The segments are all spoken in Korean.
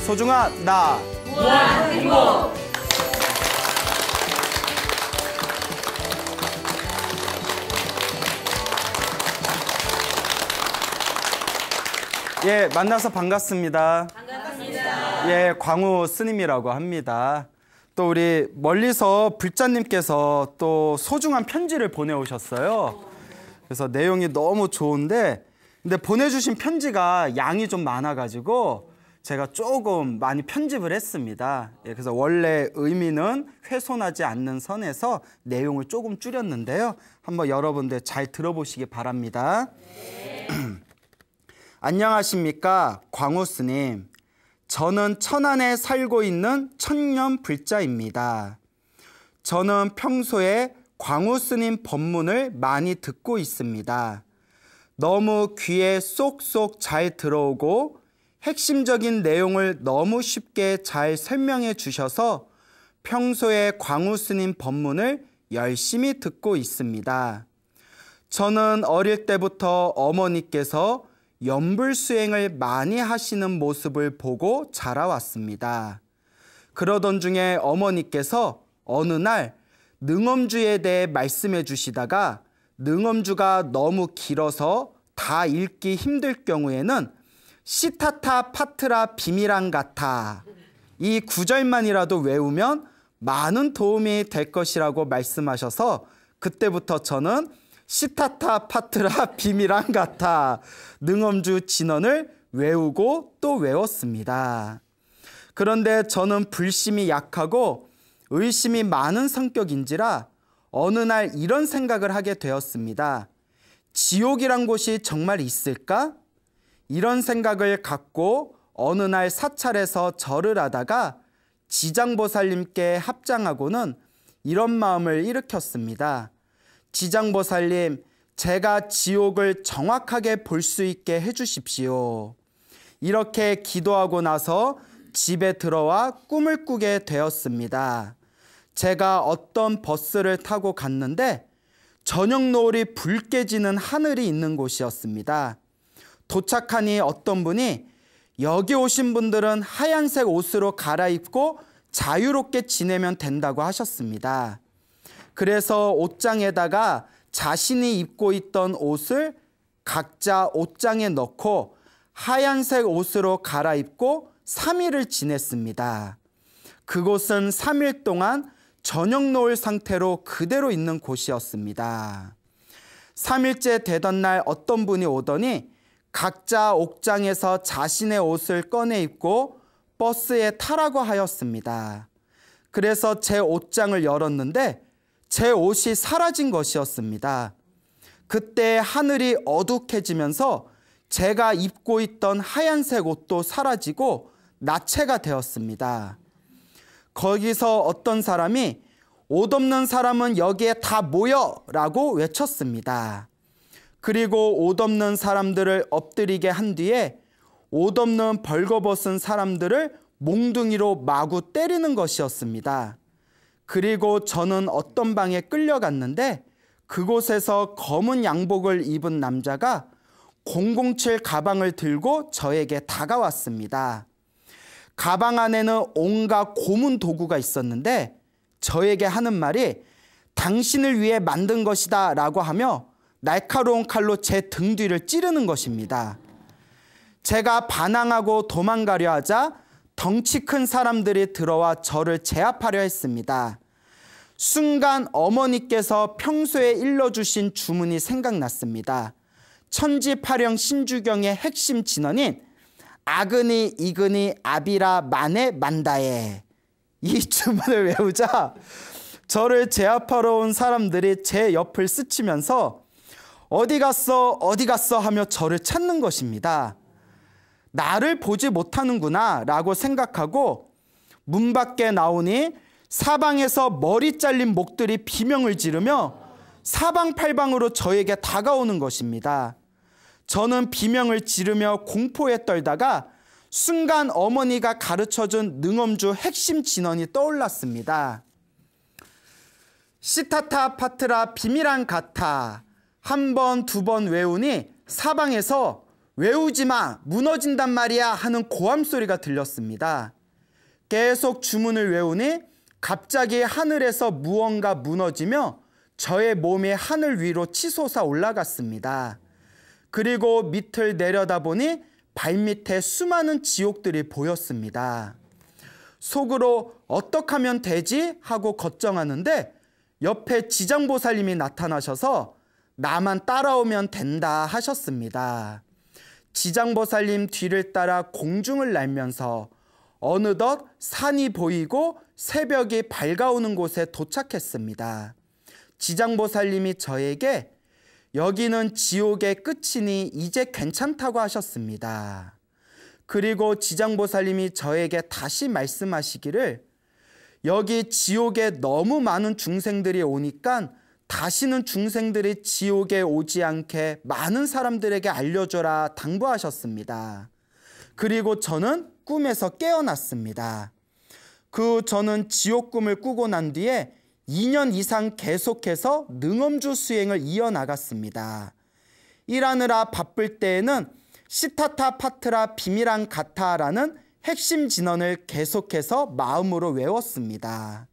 소중한 나 무한 행복 예 만나서 반갑습니다 반갑습니다 예 광우 스님이라고 합니다 또 우리 멀리서 불자님께서 또 소중한 편지를 보내오셨어요 그래서 내용이 너무 좋은데 근데 보내주신 편지가 양이 좀 많아가지고 제가 조금 많이 편집을 했습니다. 예, 그래서 원래 의미는 훼손하지 않는 선에서 내용을 조금 줄였는데요. 한번 여러분들 잘 들어보시기 바랍니다. 안녕하십니까, 광우 스님. 저는 천안에 살고 있는 천년 불자입니다. 저는 평소에 광우 스님 법문을 많이 듣고 있습니다. 너무 귀에 쏙쏙 잘 들어오고 핵심적인 내용을 너무 쉽게 잘 설명해 주셔서 평소에 광우 스님 법문을 열심히 듣고 있습니다. 저는 어릴 때부터 어머니께서 연불 수행을 많이 하시는 모습을 보고 자라왔습니다. 그러던 중에 어머니께서 어느 날 능엄주에 대해 말씀해 주시다가 능엄주가 너무 길어서 다 읽기 힘들 경우에는 시타타 파트라 비밀랑 같아 이 구절만이라도 외우면 많은 도움이 될 것이라고 말씀하셔서 그때부터 저는 시타타 파트라 비밀랑 같아 능엄주 진언을 외우고 또 외웠습니다. 그런데 저는 불심이 약하고 의심이 많은 성격인지라 어느 날 이런 생각을 하게 되었습니다. 지옥이란 곳이 정말 있을까? 이런 생각을 갖고 어느 날 사찰에서 절을 하다가 지장보살님께 합장하고는 이런 마음을 일으켰습니다. 지장보살님, 제가 지옥을 정확하게 볼 수 있게 해주십시오. 이렇게 기도하고 나서 집에 들어와 꿈을 꾸게 되었습니다. 제가 어떤 버스를 타고 갔는데 저녁 노을이 붉게 지는 하늘이 있는 곳이었습니다. 도착하니 어떤 분이 여기 오신 분들은 하얀색 옷으로 갈아입고 자유롭게 지내면 된다고 하셨습니다. 그래서 옷장에다가 자신이 입고 있던 옷을 각자 옷장에 넣고 하얀색 옷으로 갈아입고 3일을 지냈습니다. 그곳은 3일 동안 저녁 놓을 상태로 그대로 있는 곳이었습니다. 3일째 되던 날 어떤 분이 오더니 각자 옥장에서 자신의 옷을 꺼내 입고 버스에 타라고 하였습니다. 그래서 제 옷장을 열었는데 제 옷이 사라진 것이었습니다. 그때 하늘이 어둑해지면서 제가 입고 있던 하얀색 옷도 사라지고 나체가 되었습니다. 거기서 어떤 사람이 옷 없는 사람은 여기에 다 모여! 라고 외쳤습니다. 그리고 옷없는 사람들을 엎드리게 한 뒤에 옷없는 벌거벗은 사람들을 몽둥이로 마구 때리는 것이었습니다. 그리고 저는 어떤 방에 끌려갔는데 그곳에서 검은 양복을 입은 남자가 007 가방을 들고 저에게 다가왔습니다. 가방 안에는 온갖 고문 도구가 있었는데 저에게 하는 말이 당신을 위해 만든 것이다 라고 하며 날카로운 칼로 제 등 뒤를 찌르는 것입니다. 제가 반항하고 도망가려 하자 덩치 큰 사람들이 들어와 저를 제압하려 했습니다. 순간 어머니께서 평소에 일러주신 주문이 생각났습니다. 천지파령 신주경의 핵심 진언인 아그니 이그니 아비라 만에 만다에 이 주문을 외우자 저를 제압하러 온 사람들이 제 옆을 스치면서 어디 갔어? 어디 갔어? 하며 저를 찾는 것입니다. 나를 보지 못하는구나 라고 생각하고 문 밖에 나오니 사방에서 머리 잘린 목들이 비명을 지르며 사방팔방으로 저에게 다가오는 것입니다. 저는 비명을 지르며 공포에 떨다가 순간 어머니가 가르쳐준 능엄주 핵심 진원이 떠올랐습니다. 시타타 파트라 비밀한 가타 한 번, 두 번 외우니 사방에서 외우지 마, 무너진단 말이야 하는 고함 소리가 들렸습니다. 계속 주문을 외우니 갑자기 하늘에서 무언가 무너지며 저의 몸이 하늘 위로 치솟아 올라갔습니다. 그리고 밑을 내려다보니 발밑에 수많은 지옥들이 보였습니다. 속으로 어떻게 하면 되지 하고 걱정하는데 옆에 지장보살님이 나타나셔서 나만 따라오면 된다 하셨습니다. 지장보살님 뒤를 따라 공중을 날면서 어느덧 산이 보이고 새벽이 밝아오는 곳에 도착했습니다. 지장보살님이 저에게 여기는 지옥의 끝이니 이제 괜찮다고 하셨습니다. 그리고 지장보살님이 저에게 다시 말씀하시기를 여기 지옥에 너무 많은 중생들이 오니까 다시는 중생들이 지옥에 오지 않게 많은 사람들에게 알려줘라 당부하셨습니다. 그리고 저는 꿈에서 깨어났습니다. 그 저는 지옥 꿈을 꾸고 난 뒤에 2년 이상 계속해서 능엄주 수행을 이어나갔습니다. 일하느라 바쁠 때에는 시타타 파트라 비밀한 가타라는 핵심 진언을 계속해서 마음으로 외웠습니다.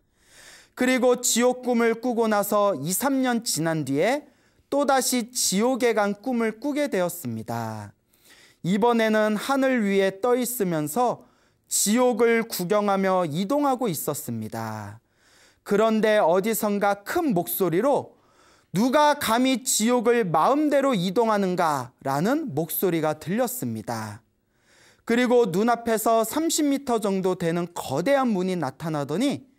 그리고 지옥 꿈을 꾸고 나서 2, 3년 지난 뒤에 또다시 지옥에 간 꿈을 꾸게 되었습니다. 이번에는 하늘 위에 떠 있으면서 지옥을 구경하며 이동하고 있었습니다. 그런데 어디선가 큰 목소리로 누가 감히 지옥을 마음대로 이동하는가 라는 목소리가 들렸습니다. 그리고 눈앞에서 30m 정도 되는 거대한 문이 나타나더니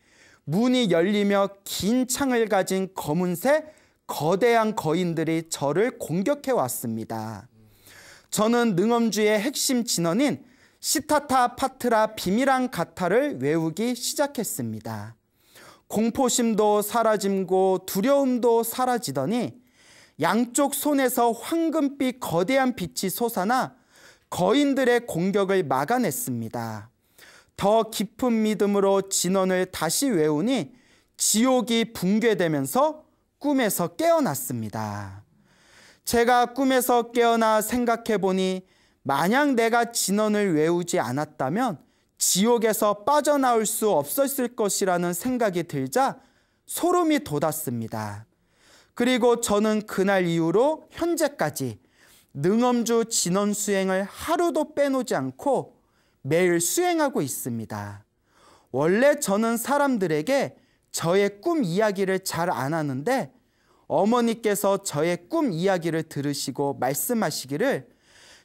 문이 열리며 긴 창을 가진 검은색 거대한 거인들이 저를 공격해 왔습니다. 저는 능엄주의 핵심 진원인 시타타 파트라 비밀한 가타를 외우기 시작했습니다. 공포심도 사라짐고 두려움도 사라지더니 양쪽 손에서 황금빛 거대한 빛이 솟아나 거인들의 공격을 막아냈습니다. 더 깊은 믿음으로 진언을 다시 외우니 지옥이 붕괴되면서 꿈에서 깨어났습니다. 제가 꿈에서 깨어나 생각해 보니 만약 내가 진언을 외우지 않았다면 지옥에서 빠져나올 수 없었을 것이라는 생각이 들자 소름이 돋았습니다. 그리고 저는 그날 이후로 현재까지 능엄주 진언 수행을 하루도 빼놓지 않고 매일 수행하고 있습니다. 원래 저는 사람들에게 저의 꿈 이야기를 잘 안 하는데 어머니께서 저의 꿈 이야기를 들으시고 말씀하시기를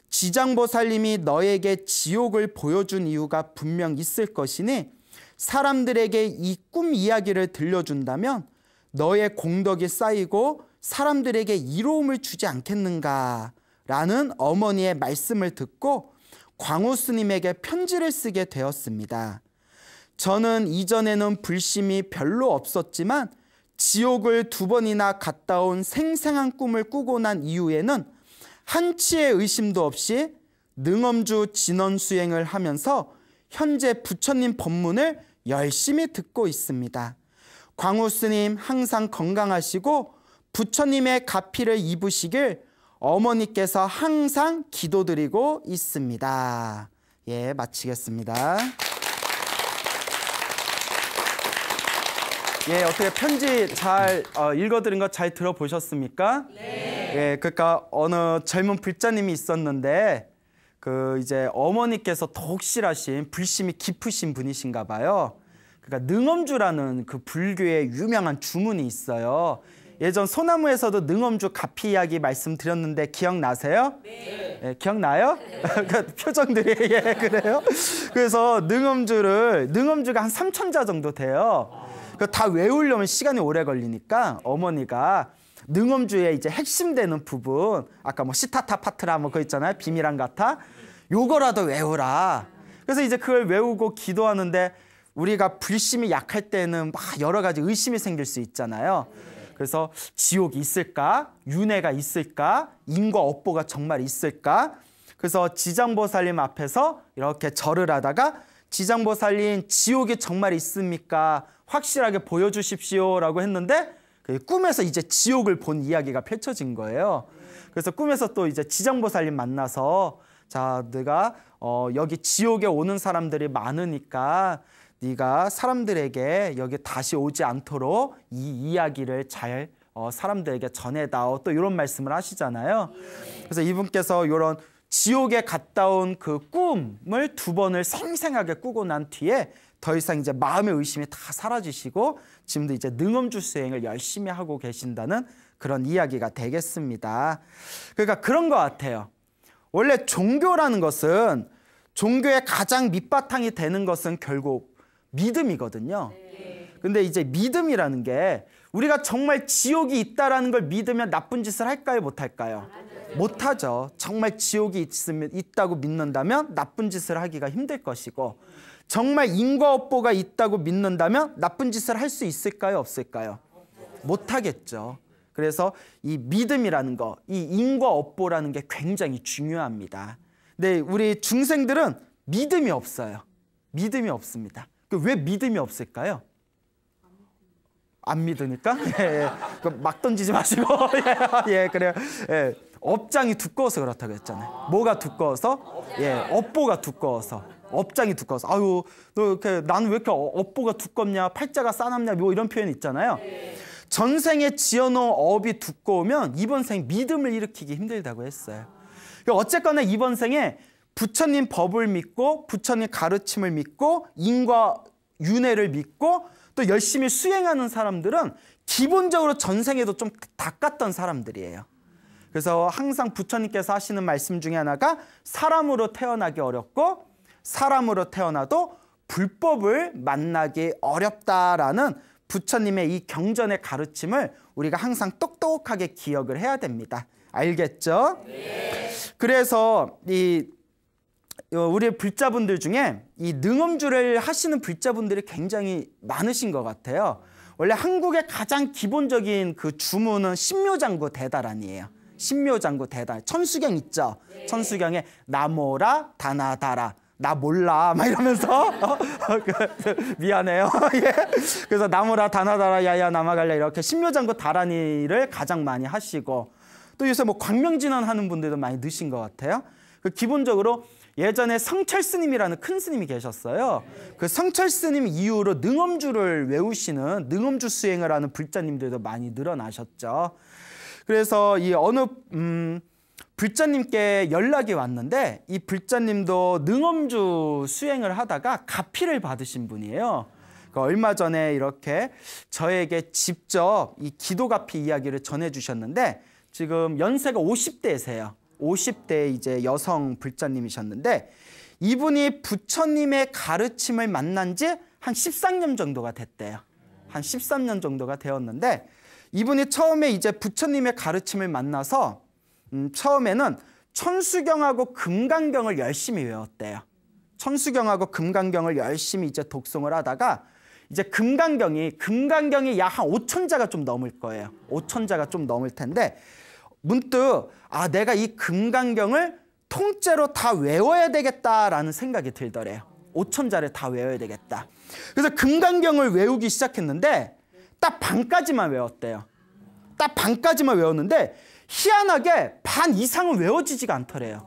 지장보살님이 너에게 지옥을 보여준 이유가 분명 있을 것이니 사람들에게 이 꿈 이야기를 들려준다면 너의 공덕이 쌓이고 사람들에게 이로움을 주지 않겠는가 라는 어머니의 말씀을 듣고 광호 스님에게 편지를 쓰게 되었습니다. 저는 이전에는 불심이 별로 없었지만 지옥을 두 번이나 갔다 온 생생한 꿈을 꾸고 난 이후에는 한치의 의심도 없이 능엄주 진원 수행을 하면서 현재 부처님 법문을 열심히 듣고 있습니다. 광우 스님 항상 건강하시고 부처님의 가피를 입으시길 어머니께서 항상 기도드리고 있습니다. 예, 마치겠습니다. 예, 어떻게 편지 잘 어, 읽어드린 것잘 들어보셨습니까? 네. 예, 그니까 어느 젊은 불자님이 있었는데 그 이제 어머니께서 더 독실하신 불심이 깊으신 분이신가 봐요. 그니까 능엄주라는 그 불교의 유명한 주문이 있어요. 예전 소나무에서도 능엄주 가피 이야기 말씀드렸는데 기억나세요? 네. 네 기억나요? 네. 표정들이 예, 그래요. 그래서 능엄주를 능엄주가 한 3천자 정도 돼요. 다 외우려면 시간이 오래 걸리니까 어머니가 능엄주의 이제 핵심되는 부분 아까 뭐 시타타 파트라 뭐 그거 있잖아요 비밀한 같아 요거라도 외우라 그래서 이제 그걸 외우고 기도하는데 우리가 불심이 약할 때는 막 여러 가지 의심이 생길 수 있잖아요 그래서 지옥이 있을까? 윤회가 있을까? 인과 업보가 정말 있을까? 그래서 지장보살님 앞에서 이렇게 절을 하다가 지장보살님 지옥이 정말 있습니까? 확실하게 보여주십시오라고 했는데 그 꿈에서 이제 지옥을 본 이야기가 펼쳐진 거예요. 그래서 꿈에서 또 이제 지장보살님 만나서 자, 네가 어, 여기 지옥에 오는 사람들이 많으니까 네가 사람들에게 여기 다시 오지 않도록 이 이야기를 잘 어, 사람들에게 전해다오 또 이런 말씀을 하시잖아요. 그래서 이분께서 이런 지옥에 갔다 온 그 꿈을 두 번을 생생하게 꾸고 난 뒤에 더 이상 이제 마음의 의심이 다 사라지시고 지금도 이제 능엄주 수행을 열심히 하고 계신다는 그런 이야기가 되겠습니다. 그러니까 그런 것 같아요. 원래 종교라는 것은 종교의 가장 밑바탕이 되는 것은 결국 믿음이거든요. 네. 근데 이제 믿음이라는 게 우리가 정말 지옥이 있다라는 걸 믿으면 나쁜 짓을 할까요? 못할까요? 못하죠. 정말 지옥이 있으면 있다고 믿는다면 나쁜 짓을 하기가 힘들 것이고 정말 인과업보가 있다고 믿는다면 나쁜 짓을 할 수 있을까요? 없을까요? 못하겠죠. 그래서 이 믿음이라는 거, 이 인과업보라는 게 굉장히 중요합니다. 근 우리 중생들은 믿음이 없어요. 믿음이 없습니다. 그 왜 믿음이 없을까요? 안 믿으니까 예, 예. 그 막 던지지 마시고 예, 예, 그래요 예. 업장이 두꺼워서 그렇다고 했잖아요 뭐가 두꺼워서 예 업보가 두꺼워서 업장이 두꺼워서 아유 너 이렇게 나는 왜 이렇게 어, 업보가 두껍냐 팔자가 싸납냐 뭐 이런 표현 있잖아요 전생에 지어놓은 업이 두꺼우면 이번 생 믿음을 일으키기 힘들다고 했어요 그러니까 어쨌거나 이번 생에 부처님 법을 믿고 부처님 가르침을 믿고 인과 윤회를 믿고 또 열심히 수행하는 사람들은 기본적으로 전생에도 좀 닦았던 사람들이에요. 그래서 항상 부처님께서 하시는 말씀 중에 하나가 사람으로 태어나기 어렵고 사람으로 태어나도 불법을 만나기 어렵다라는 부처님의 이 경전의 가르침을 우리가 항상 똑똑하게 기억을 해야 됩니다. 알겠죠? 네. 그래서 이 어, 우리 의 불자분들 중에 이 능음주를 하시는 불자분들이 굉장히 많으신 것 같아요. 원래 한국의 가장 기본적인 그 주문은 신묘장구 대다란이에요. 신묘장구 대다 천수경 있죠? 네. 천수경에 나모라 다나다라. 나 몰라 막 이러면서 어? 미안해요 예. 그래서 나무라 다나다라 야야 남아갈래 이렇게 신묘장구 다란이를 가장 많이 하시고 또 요새 뭐 광명진원 하는 분들도 많이 느신 것 같아요 그 기본적으로 예전에 성철 스님이라는 큰 스님이 계셨어요. 그 성철 스님 이후로 능엄주를 외우시는 능엄주 수행을 하는 불자님들도 많이 늘어나셨죠. 그래서 이 어느 음, 불자님께 연락이 왔는데 이 불자님도 능엄주 수행을 하다가 가피를 받으신 분이에요. 그 얼마 전에 이렇게 저에게 직접 이 기도가피 이야기를 전해주셨는데 지금 연세가 50대세요. 50대 이제 여성 불자님이셨는데 이분이 부처님의 가르침을 만난 지 한 13년 정도가 됐대요. 한 13년 정도가 되었는데 이분이 처음에 이제 부처님의 가르침을 만나서 음, 처음에는 천수경하고 금강경을 열심히 외웠대요. 천수경하고 금강경을 열심히 이제 독송을 하다가 이제 금강경이 금강경이 약한 5천 자가 좀 넘을 거예요. 5천 자가 좀 넘을 텐데 문득 아 내가 이 금강경을 통째로 다 외워야 되겠다라는 생각이 들더래요. 5천자를 다 외워야 되겠다. 그래서 금강경을 외우기 시작했는데 딱 반까지만 외웠대요. 딱 반까지만 외웠는데 희한하게 반 이상은 외워지지가 않더래요.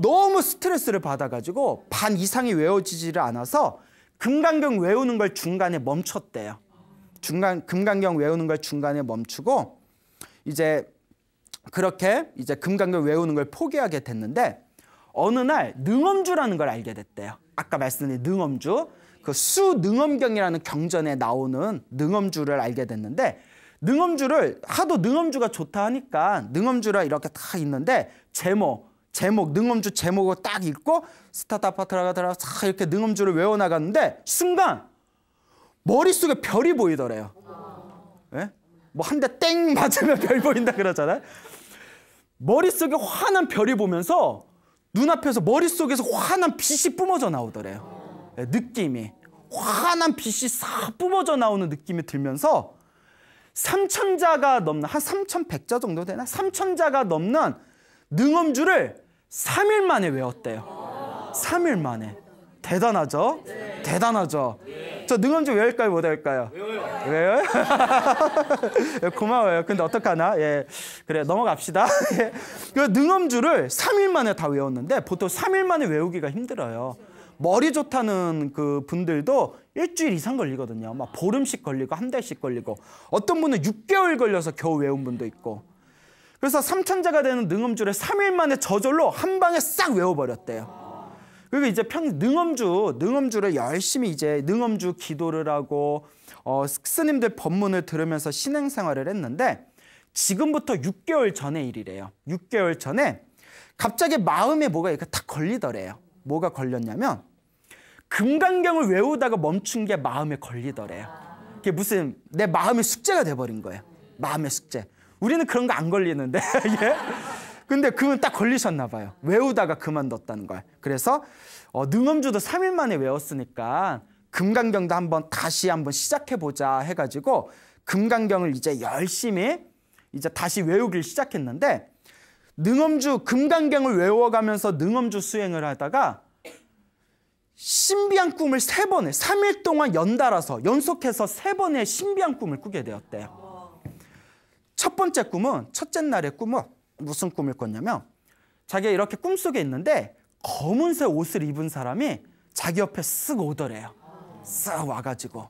너무 스트레스를 받아가지고 반 이상이 외워지지를 않아서 금강경 외우는 걸 중간에 멈췄대요. 중간 금강경 외우는 걸 중간에 멈추고 이제 그렇게 이제 금강경 외우는 걸 포기하게 됐는데 어느 날 능엄주라는 걸 알게 됐대요. 아까 말씀드린 능엄주. 그 수능엄경이라는 경전에 나오는 능엄주를 알게 됐는데 능엄주를 하도 능엄주가 좋다 하니까 능엄주라 이렇게 다 있는데 제목 제목 능엄주 제목을 딱 읽고 스타타파트라가더라 싹 이렇게 능엄주를 외워 나갔는데 순간 머릿속에 별이 보이더래요. 예? 네? 뭐 뭐한 대 땡 맞으면 별 보인다 그러잖아요. 머릿속에 환한 별이 보면서 눈앞에서 머릿속에서 환한 빛이 뿜어져 나오더래요. 네, 느낌이. 환한 빛이 싹 뿜어져 나오는 느낌이 들면서 3천자가 넘는 한 3,100자 정도 되나? 3천자가 넘는 능엄주를 3일 만에 외웠대요. 3일 만에. 대단하죠? 네. 대단하죠? 네. 저 능엄주 외울까요? 못 외울까요? 외워요. 외워요? 고마워요. 근데 어떡하나? 예. 그래, 넘어갑시다. 예. 그 능엄주를 3일 만에 다 외웠는데 보통 3일 만에 외우기가 힘들어요. 머리 좋다는 그 분들도 일주일 이상 걸리거든요. 막 보름씩 걸리고 한 달씩 걸리고 어떤 분은 6개월 걸려서 겨우 외운 분도 있고 그래서 삼천자가 되는 능음주를 3일 만에 저절로 한 방에 싹 외워버렸대요. 그리고 이제 평 능엄주 능엄주를 열심히 이제 능엄주 기도를 하고 어, 스님들 법문을 들으면서 신행 생활을 했는데 지금부터 6개월 전에 일이래요. 6개월 전에 갑자기 마음에 뭐가 이렇게 탁 걸리더래요. 뭐가 걸렸냐면 금강경을 외우다가 멈춘 게 마음에 걸리더래요. 그게 무슨 내 마음의 숙제가 돼버린 거예요. 마음의 숙제. 우리는 그런 거 안 걸리는데. 예? 근데 그건딱 걸리셨나 봐요. 외우다가 그만뒀다는 거 걸. 그래서 어, 능엄주도 3일 만에 외웠으니까 금강경도 한번 다시 한번 시작해보자 해가지고 금강경을 이제 열심히 이제 다시 외우길 시작했는데 능엄주 금강경을 외워가면서 능엄주 수행을 하다가 신비한 꿈을 세번에 3일 동안 연달아서 연속해서 세 번의 신비한 꿈을 꾸게 되었대요. 첫 번째 꿈은 첫째 날의 꿈은 무슨 꿈을 꿨냐면 자기가 이렇게 꿈속에 있는데 검은색 옷을 입은 사람이 자기 옆에 쓱 오더래요. 쓱 와가지고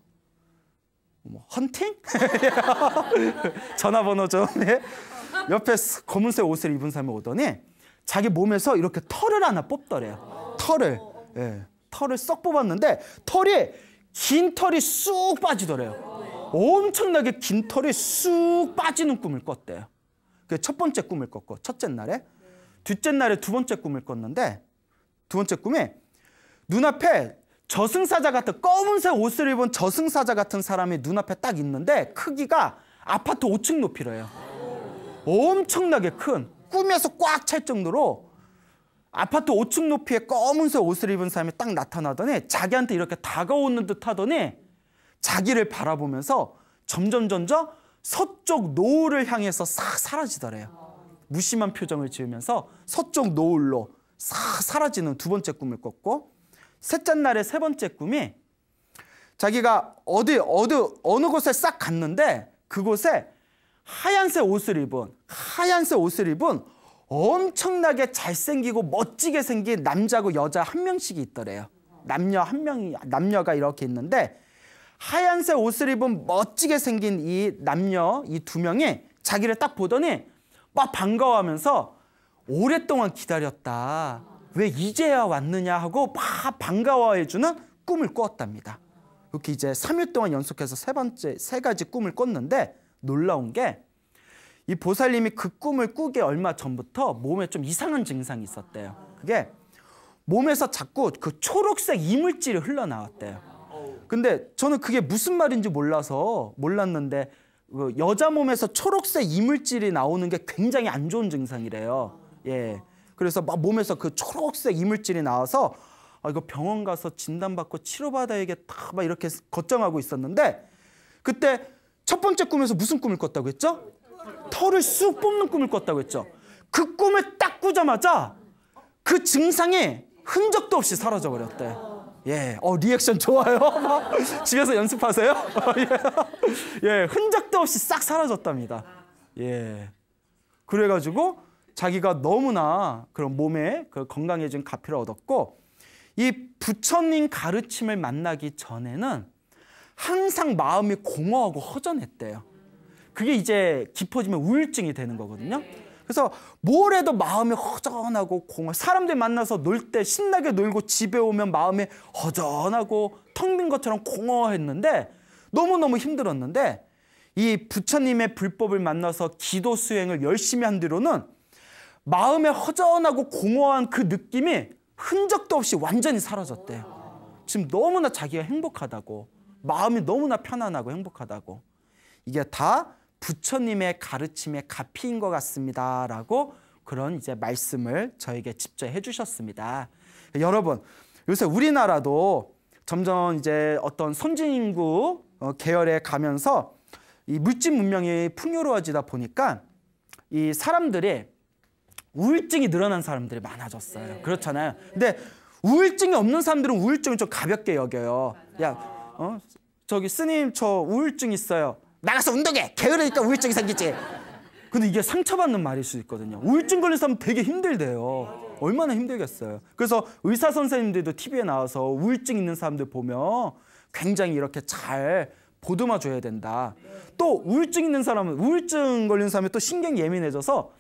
뭐 헌팅? 전화번호 좀 예. 옆에 검은색 옷을 입은 사람이 오더니 자기 몸에서 이렇게 털을 하나 뽑더래요. 털을 예, 털을 썩 뽑았는데 털이 긴 털이 쑥 빠지더래요. 엄청나게 긴 털이 쑥 빠지는 꿈을 꿨대요. 그 첫 번째 꿈을 꿨고 첫째 날에 둘째 날에 두 번째 꿈을 꿨는데 두 번째 꿈에 눈앞에 저승사자 같은 검은색 옷을 입은 저승사자 같은 사람이 눈앞에 딱 있는데 크기가 아파트 5층 높이래요. 엄청나게 큰 꿈에서 꽉 찰 정도로 아파트 5층 높이에 검은색 옷을 입은 사람이 딱 나타나더니 자기한테 이렇게 다가오는 듯 하더니 자기를 바라보면서 점점 점점 서쪽 노을을 향해서 싹 사라지더래요. 무심한 표정을 지으면서 서쪽 노을로 싹 사라지는 두 번째 꿈을 꿨고 셋째 날의 세 번째 꿈이 자기가 어디 어디 어느 곳에 싹 갔는데 그곳에 하얀색 옷을 입은 하얀색 옷을 입은 엄청나게 잘생기고 멋지게 생긴 남자고 여자 한 명씩이 있더래요. 남녀 한 명이 남녀가 이렇게 있는데 하얀색 옷을 입은 멋지게 생긴 이 남녀 이 두 명이 자기를 딱 보더니 막 반가워하면서 오랫동안 기다렸다. 왜 이제야 왔느냐 하고 막 반가워해주는 꿈을 꾸었답니다. 이렇게 이제 3일 동안 연속해서 세 번째 세 가지 꿈을 꿨는데 놀라운 게 이 보살님이 그 꿈을 꾸기 얼마 전부터 몸에 좀 이상한 증상이 있었대요. 그게 몸에서 자꾸 그 초록색 이물질이 흘러나왔대요. 근데 저는 그게 무슨 말인지 몰라서 몰랐는데 그 여자 몸에서 초록색 이물질이 나오는 게 굉장히 안 좋은 증상이래요. 예. 그래서 막 몸에서 그 초록색 이물질이 나와서 아, 이거 병원 가서 진단받고 치료받아야겠다 막 이렇게 걱정하고 있었는데 그때 첫 번째 꿈에서 무슨 꿈을 꿨다고 했죠? 털을 쑥 뽑는 꿈을 꿨다고 했죠. 그 꿈을 딱 꾸자마자 그 증상이 흔적도 없이 사라져 버렸대. 예, 어, 리액션 좋아요. 집에서 연습하세요. 예, 흔적도 없이 싹 사라졌답니다. 예. 그래가지고 자기가 너무나 그런 몸에 그 건강해진 가피를 얻었고 이 부처님 가르침을 만나기 전에는 항상 마음이 공허하고 허전했대요. 그게 이제 깊어지면 우울증이 되는 거거든요. 그래서 뭘 해도 마음이 허전하고 공허. 사람들 만나서 놀 때 신나게 놀고 집에 오면 마음이 허전하고 텅 빈 것처럼 공허했는데 너무너무 힘들었는데 이 부처님의 불법을 만나서 기도 수행을 열심히 한 뒤로는 마음에 허전하고 공허한 그 느낌이 흔적도 없이 완전히 사라졌대요. 지금 너무나 자기가 행복하다고 마음이 너무나 편안하고 행복하다고 이게 다 부처님의 가르침의 가피인 것 같습니다라고 그런 이제 말씀을 저에게 직접 해주셨습니다. 여러분 요새 우리나라도 점점 이제 어떤 선진 인구 어, 계열에 가면서 이 물질 문명이 풍요로워지다 보니까 이 사람들이 우울증이 늘어난 사람들이 많아졌어요. 네. 그렇잖아요. 근데 우울증이 없는 사람들은 우울증을 좀 가볍게 여겨요. 맞아. 야, 어? 저기 스님 저 우울증 있어요. 나가서 운동해. 게으르니까 우울증이 생기지. 근데 이게 상처받는 말일 수 있거든요. 우울증 걸린 사람 되게 힘들대요. 얼마나 힘들겠어요. 그래서 의사 선생님들도 TV에 나와서 우울증 있는 사람들 보면 굉장히 이렇게 잘 보듬어 줘야 된다. 또 우울증 있는 사람은 우울증 걸린 사람이 또 신경 예민해져서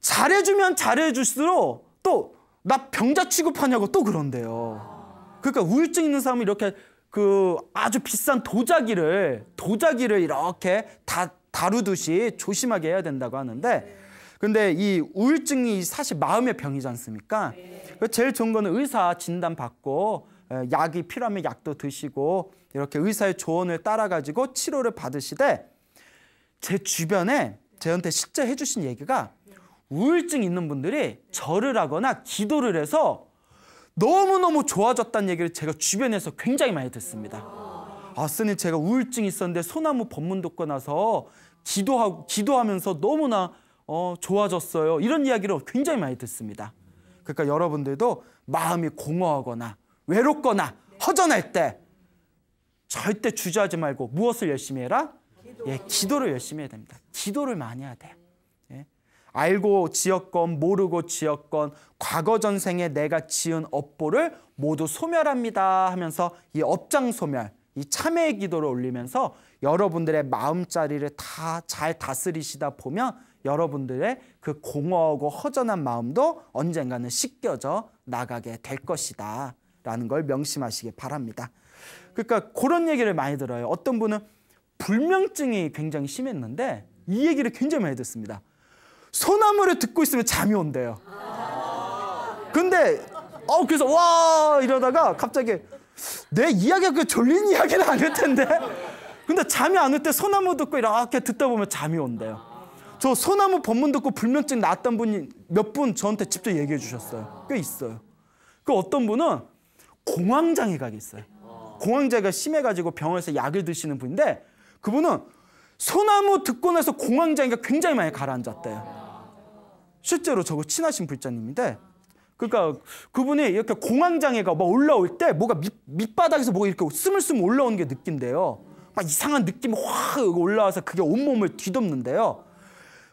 잘해주면 잘해줄수록 또 나 병자 취급하냐고 또 그런대요. 그러니까 우울증 있는 사람은 이렇게 그 아주 비싼 도자기를 도자기를 이렇게 다 다루듯이 조심하게 해야 된다고 하는데 근데 이 우울증이 사실 마음의 병이지 않습니까? 그 제일 좋은 거는 의사 진단 받고 예, 약이 필요하면 약도 드시고 이렇게 의사의 조언을 따라가지고 치료를 받으시되 제 주변에 저한테 실제 해주신 얘기가 우울증 있는 분들이 절을 하거나 기도를 해서 너무너무 좋아졌다는 얘기를 제가 주변에서 굉장히 많이 듣습니다. 아, 스님 제가 우울증이 있었는데 소나무 법문 듣고 나서 기도하고 기도하면서 너무나 어, 좋아졌어요. 이런 이야기를 굉장히 많이 듣습니다. 그러니까 여러분들도 마음이 공허하거나 외롭거나 허전할 때 절대 주저하지 말고 무엇을 열심히 해라? 예, 기도를 열심히 해야 됩니다. 기도를 많이 해야 돼요. 알고 지었건 모르고 지었건 과거 전생에 내가 지은 업보를 모두 소멸합니다 하면서 이 업장 소멸, 이 참회의 기도를 올리면서 여러분들의 마음자리를 다 잘 다스리시다 보면 여러분들의 그 공허하고 허전한 마음도 언젠가는 씻겨져 나가게 될 것이다 라는 걸 명심하시기 바랍니다. 그러니까 그런 얘기를 많이 들어요. 어떤 분은 불면증이 굉장히 심했는데 이 얘기를 굉장히 많이 듣습니다. 소나무를 듣고 있으면 잠이 온대요. 근데 어 그래서 와 이러다가 갑자기 내 이야기가 그 졸린 이야기는 아닐 텐데 근데 잠이 안 올 때 소나무 듣고 이렇게 듣다 보면 잠이 온대요. 저 소나무 법문 듣고 불면증 났던 분이 몇 분 저한테 직접 얘기해 주셨어요. 꽤 있어요. 그 어떤 분은 공황장애가 있어요. 공황장애가 심해가지고 병원에서 약을 드시는 분인데 그분은 소나무 듣고 나서 공황장애가 굉장히 많이 가라앉았대요. 실제로 저거 친하신 불자님인데 그러니까 그분이 이렇게 공황장애가 막 올라올 때 뭐가 밑, 밑바닥에서 뭐가 이렇게 스물스물 올라오는 게 느낀대요. 막 이상한 느낌이 확 올라와서 그게 온몸을 뒤덮는데요.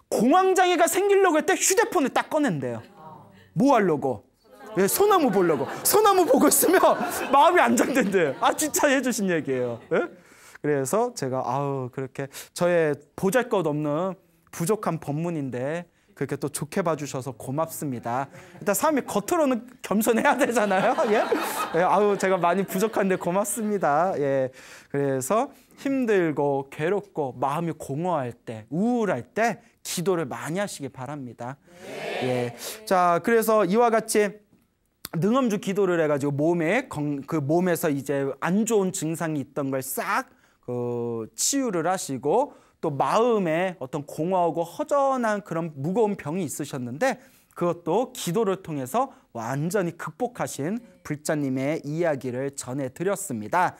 공황장애가 생기려고 할 때 휴대폰을 딱 꺼낸대요. 뭐 하려고? 예, 소나무 보려고. 소나무 보고 있으면 마음이 안정된대요. 아, 진짜 해주신 얘기예요. 예? 그래서 제가 아우 그렇게 저의 보잘것없는 부족한 법문인데 그렇게 또 좋게 봐주셔서 고맙습니다. 일단 사람이 겉으로는 겸손해야 되잖아요. 예? 예, 아우 제가 많이 부족한데 고맙습니다. 예, 그래서 힘들고 괴롭고 마음이 공허할 때, 우울할 때 기도를 많이 하시기 바랍니다. 예, 자 그래서 이와 같이 능엄주 기도를 해가지고 몸에 그 몸에서 이제 안 좋은 증상이 있던 걸싹그 치유를 하시고 또 마음에 어떤 공허하고 허전한 그런 무거운 병이 있으셨는데 그것도 기도를 통해서 완전히 극복하신 불자님의 이야기를 전해드렸습니다.